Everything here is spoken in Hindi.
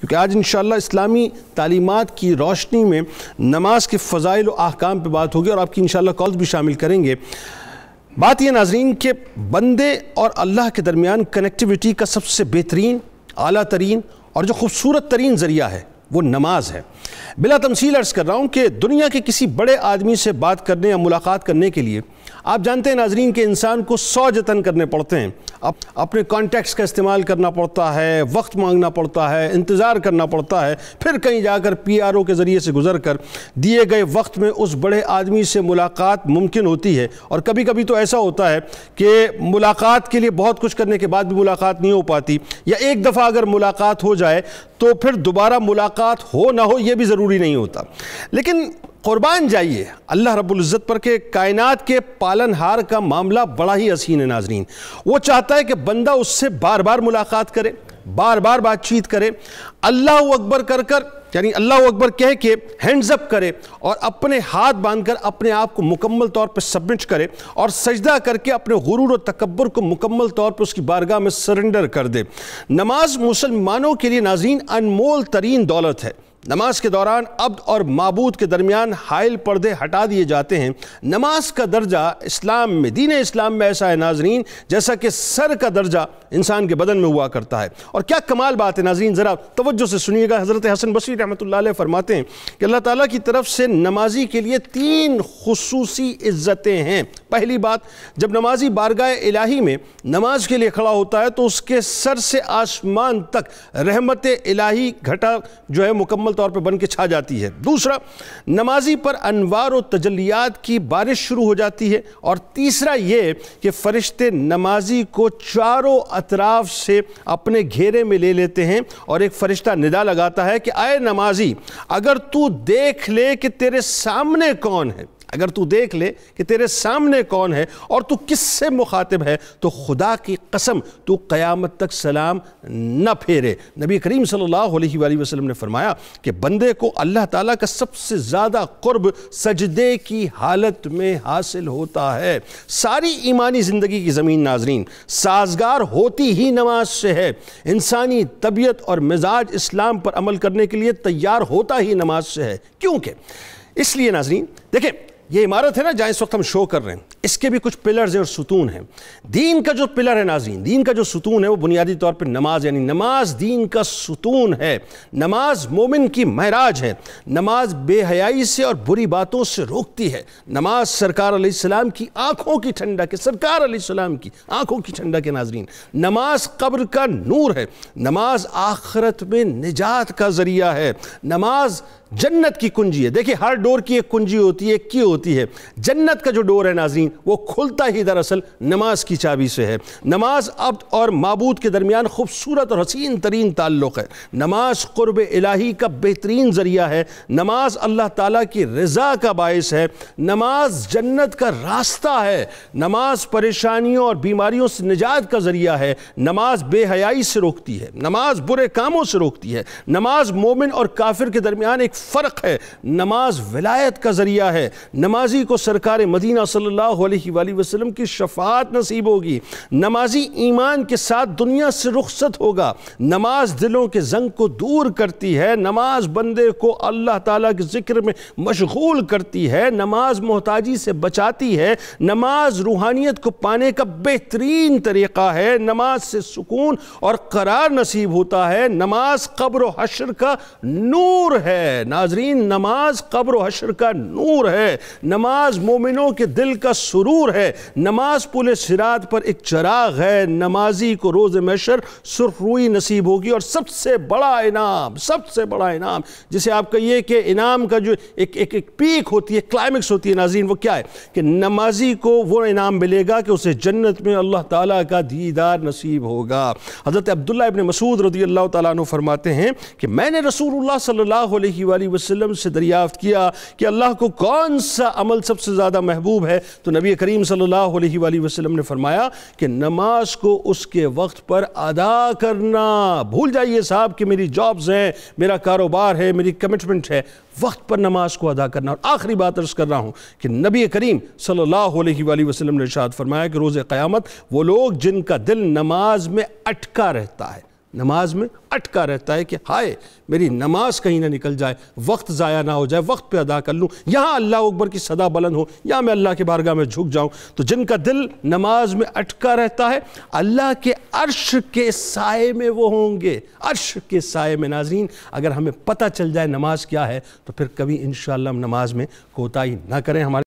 क्योंकि आज इन इस्लामी तालीमत की रोशनी में नमाज के फ़जाइल अहकाम पर बात होगी और आपकी इन कॉल्स भी शामिल करेंगे बात यह नाजरीन के बंदे और अल्लाह के दरमियान कनेक्टिविटी का सबसे बेहतरीन अला तरीन और जो खूबसूरत तरीन ज़रिया है वो नमाज है बिला तमसील अर्ज़ कर रहा हूँ कि दुनिया के किसी बड़े आदमी से बात करने या मुलाकात करने के लिए आप जानते हैं नाजरीन के इंसान को सौ जतन करने पड़ते हैं अप, अपने कॉन्टैक्ट्स का इस्तेमाल करना पड़ता है वक्त मांगना पड़ता है इंतज़ार करना पड़ता है फिर कहीं जाकर पी आर ओ के ज़रिए से गुजर कर दिए गए वक्त में उस बड़े आदमी से मुलाकात मुमकिन होती है और कभी कभी तो ऐसा होता है कि मुलाकात के लिए बहुत कुछ करने के बाद भी मुलाकात नहीं हो पाती या एक दफ़ा अगर मुलाकात हो जाए तो फिर दोबारा मुलाकात हो ना हो ये भी ज़रूरी नहीं होता लेकिन कुर्बान जाइए अल्लाह रबुल्ज़त पर के कायनात के पालन हार का मामला बड़ा ही हसीन है नाजरीन वो चाहता है कि बंदा उससे बार बार मुलाकात करे बार बार बातचीत करे अल्लाह अकबर कर कर यानी अल्लाह अकबर कह के हैंड्स अप करे और अपने हाथ बांध कर अपने आप को मुकम्मल तौर पर सबमिट करे और सजदा करके अपने गुरूर और तकबर को मुकम्मल तौर पर उसकी बारगाह में सरेंडर कर दे नमाज मुसलमानों के लिए नाजीन अनमोल तरीन दौलत है नमाज के दौरान अब्द और मबूद के दरमियान हायल पर्दे हटा दिए जाते हैं नमाज का दर्जा इस्लाम में दीन इस्लाम में ऐसा है नाजरीन जैसा कि सर का दर्जा इंसान के बदन में हुआ करता है और क्या कमाल बात है नाजरीन ज़रा तवज्जो से सुनिएगा हज़रत हसन बसी रहमत फरमाते हैं कि अल्लाह ताली की तरफ से नमाजी के लिए तीन खसूस इज़्ज़तें हैं पहली बात जब नमाजी बारगा इलाही में नमाज के लिए खड़ा होता है तो उसके सर से आसमान तक रहमत इलाही घटा जो है मुकम्मल मुकम्मल तौर पर बन के छा जाती है दूसरा नमाजी पर अनवार व तजलियात की बारिश शुरू हो जाती है और तीसरा ये कि फ़रिश्ते नमाजी को चारों अतराफ से अपने घेरे में ले लेते हैं और एक फ़रिश्ता निदा लगाता है कि आए नमाजी अगर तू देख ले कि तेरे सामने कौन है अगर तू देख ले कि तेरे सामने कौन है और तू किससे मुखातिब है तो खुदा की कसम तू क़यामत तक सलाम न फेरे नबी करीम सल्लल्लाहु अलैहि वसल्लम ने फरमाया कि बंदे को अल्लाह ताला का सबसे ज़्यादा क़ुर्ब सजदे की हालत में हासिल होता है सारी ईमानी ज़िंदगी की ज़मीन नाजरीन साजगार होती ही नमाज से है इंसानी तबीयत और मिजाज इस्लाम पर अमल करने के लिए तैयार होता ही नमाज से है क्योंकि इसलिए नाजरीन देखें ये इमारत है ना जहाँ इस वक्त हम शो कर रहे हैं इसके भी कुछ पिलर्स हैं और सुतून हैं दीन का जो पिलर है नाजीन दीन का जो सुतून है वो बुनियादी तौर पर नमाज यानी नमाज दीन का सुतून है नमाज मोमिन की महराज है नमाज बेहयाई से और बुरी बातों से रोकती है नमाज सरकार सलाम की आँखों की ठंडा के सरकार सलाम की आँखों की ठंडा के नाजरीन नमाज कब्र का नूर है नमाज आखरत में निजात का ज़रिया है नमाज जन्नत की कुंजी है देखिए हर डोर की एक कुंजी होती है एक की होती होती है जन्नत का जो डोर है नाजीन वो खुलता ही दरअसल नमाज की चाबी से है नमाज अब और मबूद के दरमियान खूबसूरत और हसीन तरीन ताल्लुक़ है नमाज क़ुरब इलाही का बेहतरीन ज़रिया है नमाज अल्लाह ताला की रज़ा का बायस है नमाज जन्नत का रास्ता है नमाज परेशानियों और बीमारियों से निजात का ज़रिया है नमाज बेहयाई से रोकती है नमाज बुरे कामों से रोकती है नमाज मोमिन और काफिर के दरमियान एक फ़र्क है नमाज विलायत का ज़रिया है नमाजी को सरकार मदीना सल्लल्लाहु अलैहि वसल्लम की शफात नसीब होगी नमाजी ईमान के साथ दुनिया से रुखसत होगा नमाज दिलों के जंग को दूर करती है नमाज बंदे को अल्लाह ताला के ज़िक्र में मशगूल करती है नमाज मोहताजी से बचाती है नमाज रूहानियत को पाने का बेहतरीन तरीक़ा है नमाज से सुकून और करार नसीब होता है नमाज कब्र हशर का नूर है नाजरीन नमाज कब्र हशर का नूर है नमाज मोमिनों के दिल का सुरूर है नमाज पुल सिरात पर एक चराग है नमाजी को रोज़ मशर सुरखरुई नसीब होगी और सबसे बड़ा इनाम सबसे बड़ा इनाम जिसे आप कहिए कि इनाम का जो एक एक, एक पीक होती है क्लाइमेक्स होती है नाजीन वो क्या है कि नमाजी को वो इनाम मिलेगा कि उसे जन्नत में अल्लाह ताला का दीदार नसीब होगा हज़रत अब्दुल्ला इबन मसूद रदी अल्लाह तु फरमाते हैं कि मैंने रसूलुल्लाह सल्लल्लाहु अलैहि वसल्लम से दरियाफ्त किया कि अल्लाह को कौन सा अमल सबसे ज़्यादा महबूब है तो नबी करीम सल्ला वसलम ने फरमाया कि नमाज को उसके वक्त पर अदा करना भूल जाइए साहब कि मेरी जॉब्स हैं मेरा कारोबार है मेरी कमिटमेंट है वक्त पर नमाज को अदा करना और आखिरी बात अर्ज़ कर रहा हूँ कि नबी करीम सल्ला वसलम ने शाद फरमाया कि रोज़ क़यामत वो लोग जिनका दिल नमाज में अटका रहता है नमाज में अटका रहता है कि हाय मेरी नमाज कहीं ना निकल जाए वक्त ज़ाया ना हो जाए वक्त पे अदा कर लूँ यहाँ अल्लाह अकबर की सदा बुलंद हो या मैं अल्लाह के बारगाह में झुक जाऊँ तो जिनका दिल नमाज में अटका रहता है अल्लाह के अर्श के साय में वो होंगे अर्श के साय में नाजीन अगर हमें पता चल जाए नमाज क्या है तो फिर कभी इन हम नमाज में कोताही ना करें हमारे